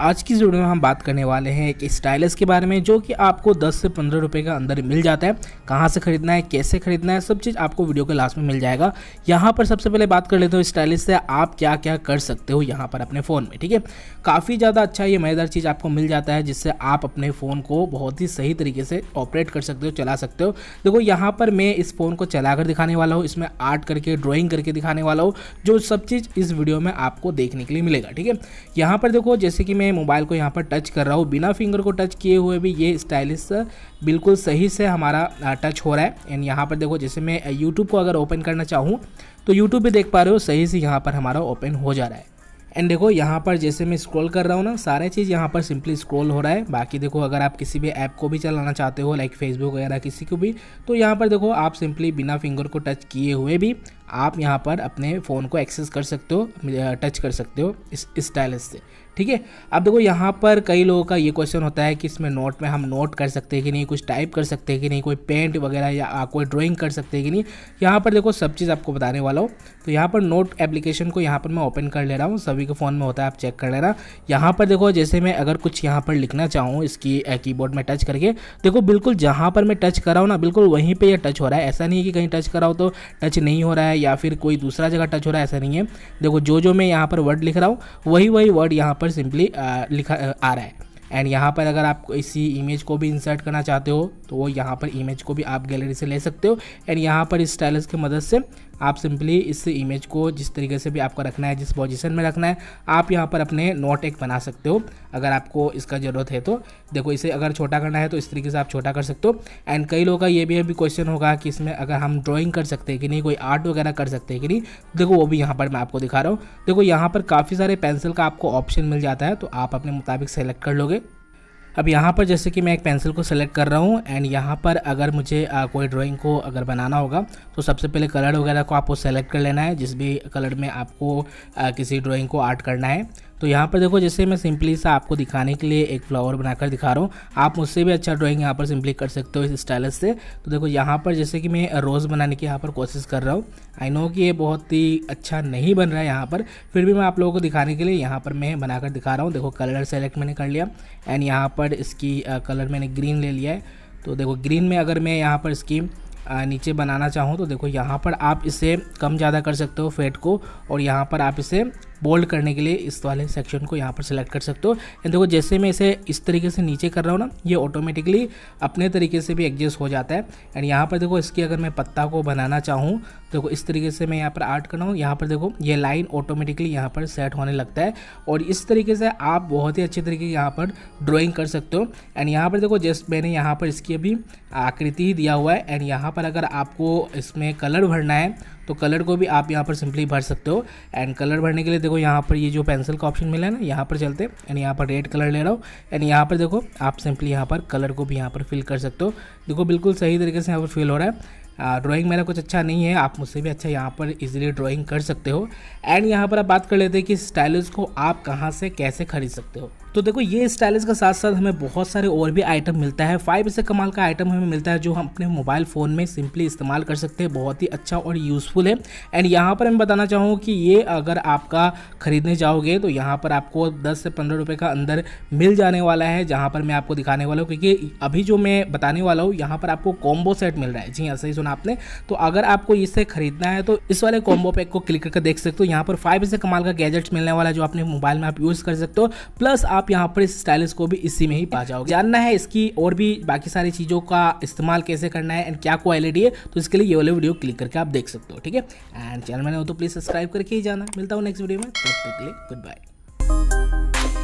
आज की वीडियो में हम बात करने वाले हैं एक स्टाइलस के बारे में जो कि आपको 10 से 15 रुपए का अंदर मिल जाता है कहाँ से खरीदना है कैसे खरीदना है सब चीज़ आपको वीडियो के लास्ट में मिल जाएगा यहाँ पर सबसे पहले बात कर लेते हो स्टाइलस से आप क्या क्या कर सकते हो यहाँ पर अपने फ़ोन में ठीक है काफ़ी ज़्यादा अच्छा ये मज़ेदार चीज़ आपको मिल जाता है जिससे आप अपने फ़ोन को बहुत ही सही तरीके से ऑपरेट कर सकते हो चला सकते हो देखो यहाँ पर मैं इस फ़ोन को चला कर दिखाने वाला हूँ इसमें आर्ट करके ड्रॉइंग करके दिखाने वाला हूँ जो सब चीज़ इस वीडियो में आपको देखने के लिए मिलेगा ठीक है यहाँ पर देखो जैसे कि मैं मोबाइल को यहाँ पर टच कर रहा हूँ बिना फिंगर को टच किए हुए भी ये स्टाइलिश बिल्कुल सही से हमारा टच हो रहा है एंड यहाँ पर देखो जैसे मैं यूट्यूब को अगर ओपन करना चाहूँ तो यूट्यूब भी देख पा रहे हो सही से यहाँ पर हमारा ओपन हो जा रहा है एंड देखो यहाँ पर जैसे मैं स्क्रॉल कर रहा हूँ ना सारे चीज़ यहाँ पर सिंपली स्क्रॉल हो रहा है बाकी देखो अगर आप किसी भी ऐप को भी चलाना चाहते हो लाइक फेसबुक वगैरह किसी को भी तो यहाँ पर देखो आप सिंपली बिना फिंगर को टच किए हुए भी आप यहाँ पर अपने फ़ोन को एक्सेस कर सकते हो टच कर सकते हो इस स्टाइलस से ठीक है अब देखो यहाँ पर कई लोगों का ये क्वेश्चन होता है कि इसमें नोट में हम नोट कर सकते हैं कि नहीं कुछ टाइप कर सकते हैं कि नहीं कोई पेंट वगैरह या कोई ड्राइंग कर सकते हैं कि नहीं यहाँ पर देखो सब चीज़ आपको बताने वाला हूँ तो यहाँ पर नोट एप्लीकेशन को यहाँ पर मैं ओपन कर ले रहा हूँ सभी के फ़ोन में होता है आप चेक कर लेना यहाँ पर देखो जैसे मैं अगर कुछ यहाँ पर लिखना चाहूँ इसकी कीबोर्ड में टच करके देखो बिल्कुल जहाँ पर मैं टच कर रहा हूँ ना बिल्कुल वहीं पर यह टच हो रहा है ऐसा नहीं है कि कहीं टच कराओ तो टच नहीं हो रहा है या फिर कोई दूसरा जगह टच हो रहा है ऐसा नहीं है देखो जो जो मैं यहाँ पर वर्ड लिख रहा हूँ वही वही वर्ड यहाँ पर सिंपली लिखा आ रहा है एंड यहाँ पर अगर आप इसी इमेज को भी इंसर्ट करना चाहते हो तो वो यहाँ पर इमेज को भी आप गैलरी से ले सकते हो एंड यहाँ पर इस स्टाइलस की मदद से आप सिंपली इस इमेज को जिस तरीके से भी आपको रखना है जिस पोजिशन में रखना है आप यहाँ पर अपने नोट एक बना सकते हो अगर आपको इसका ज़रूरत है तो देखो इसे अगर छोटा करना है तो इस तरीके से आप छोटा कर सकते हो एंड कई लोगों का ये भी अभी क्वेश्चन होगा कि इसमें अगर हम ड्राइंग कर सकते हैं कि नहीं कोई आर्ट वगैरह कर सकते हैं कि नहीं देखो वो भी यहाँ पर मैं आपको दिखा रहा हूँ देखो यहाँ पर काफ़ी सारे पेंसिल का आपको ऑप्शन मिल जाता है तो आप अपने मुताबिक सेलेक्ट कर लोगे अब यहाँ पर जैसे कि मैं एक पेंसिल को सेलेक्ट कर रहा हूँ एंड यहाँ पर अगर मुझे आ, कोई ड्राइंग को अगर बनाना होगा तो सबसे पहले कलर वगैरह को आपको सेलेक्ट कर लेना है जिस भी कलर में आपको आ, किसी ड्राइंग को आर्ट करना है तो यहाँ पर देखो जैसे मैं सिंपली सा आपको दिखाने के लिए एक फ्लावर बनाकर दिखा रहा हूँ आप मुझसे भी अच्छा ड्राइंग यहाँ पर सिंपली कर सकते हो इस स्टाइलस से तो देखो यहाँ पर जैसे कि मैं रोज़ बनाने की यहाँ पर कोशिश कर रहा हूँ आई नो कि ये बहुत ही अच्छा नहीं बन रहा है यहाँ पर फिर भी मैं आप लोगों को दिखाने के लिए यहाँ पर मैं बनाकर दिखा रहा हूँ देखो कलर सेलेक्ट मैंने कर लिया एंड यहाँ पर इसकी कलर मैंने ग्रीन ले लिया है तो देखो ग्रीन में अगर मैं यहाँ पर इसकी नीचे बनाना चाहूँ तो देखो यहाँ पर आप इसे कम ज़्यादा कर सकते हो फेट को और यहाँ पर आप इसे बोल्ड करने के लिए इस वाले सेक्शन को यहाँ पर सिलेक्ट कर सकते हो एंड देखो जैसे मैं इसे इस तरीके से नीचे कर रहा हूँ ना ये ऑटोमेटिकली अपने तरीके से भी एडजस्ट हो जाता है एंड यहाँ पर देखो इसकी अगर मैं पत्ता को बनाना चाहूँ देखो इस तरीके से मैं यहाँ पर आर्ट कर रहा हूँ यहाँ पर देखो ये लाइन ऑटोमेटिकली यहाँ पर सेट होने लगता है और इस तरीके से आप बहुत ही अच्छे तरीके यहाँ पर ड्राइंग कर सकते हो एंड यहाँ पर देखो जस्ट मैंने यहाँ पर इसकी अभी आकृति ही दिया हुआ है एंड यहाँ पर अगर आपको इसमें कलर भरना है तो कलर को भी आप यहाँ पर सिंपली भर सकते हो एंड कलर भरने के लिए देखो यहाँ पर ये जो पेंसिल का ऑप्शन मिला है ना यहाँ पर चलते एंड यहाँ पर रेड कलर ले रहा हूँ एंड यहाँ पर देखो आप सिंपली यहाँ पर कलर को भी यहाँ पर फिल कर सकते हो देखो बिल्कुल सही तरीके से यहाँ पर फिल हो रहा है ड्राइंग मेरा कुछ अच्छा नहीं है आप मुझसे भी अच्छा यहाँ पर इजीली ड्राइंग कर सकते हो एंड यहाँ पर आप बात कर लेते हैं कि स्टाइलिस को आप कहाँ से कैसे खरीद सकते हो तो देखो ये स्टाइलिस के साथ साथ हमें बहुत सारे और भी आइटम मिलता है फाइव से कमाल का आइटम हमें मिलता है जो हम अपने मोबाइल फ़ोन में सिंपली इस्तेमाल कर सकते हैं बहुत ही अच्छा और यूज़फुल है एंड यहाँ पर मैं बताना चाहूँ कि ये अगर आपका ख़रीदने जाओगे तो यहाँ पर आपको दस से पंद्रह रुपये का अंदर मिल जाने वाला है जहाँ पर मैं आपको दिखाने वाला हूँ क्योंकि अभी जो मैं बताने वाला हूँ यहाँ पर आपको कॉम्बो सेट मिल रहा है जी हाँ सही चुना आपने तो अगर आपको इसे खरीदना है तो इस वाले कॉम्बो पैक को क्लिक करके देख सकते हो यहाँ पर फाइव से कमाल का गैजेट्स मिलने वाला जो अपने मोबाइल में आप यूज़ कर सकते हो प्लस आप यहाँ पर इस स्टाइलिस को भी इसी में ही पा जाओगे जानना है इसकी और भी बाकी सारी चीज़ों का इस्तेमाल कैसे करना है एंड क्या क्वालिटी है तो इसके लिए ये वाले वीडियो क्लिक करके आप देख सकते हो ठीक है एंड चैनल मैंने हो तो प्लीज़ सब्सक्राइब करके ही जाना मिलता हूँ नेक्स्ट वीडियो में तब तक के लिए गुड बाय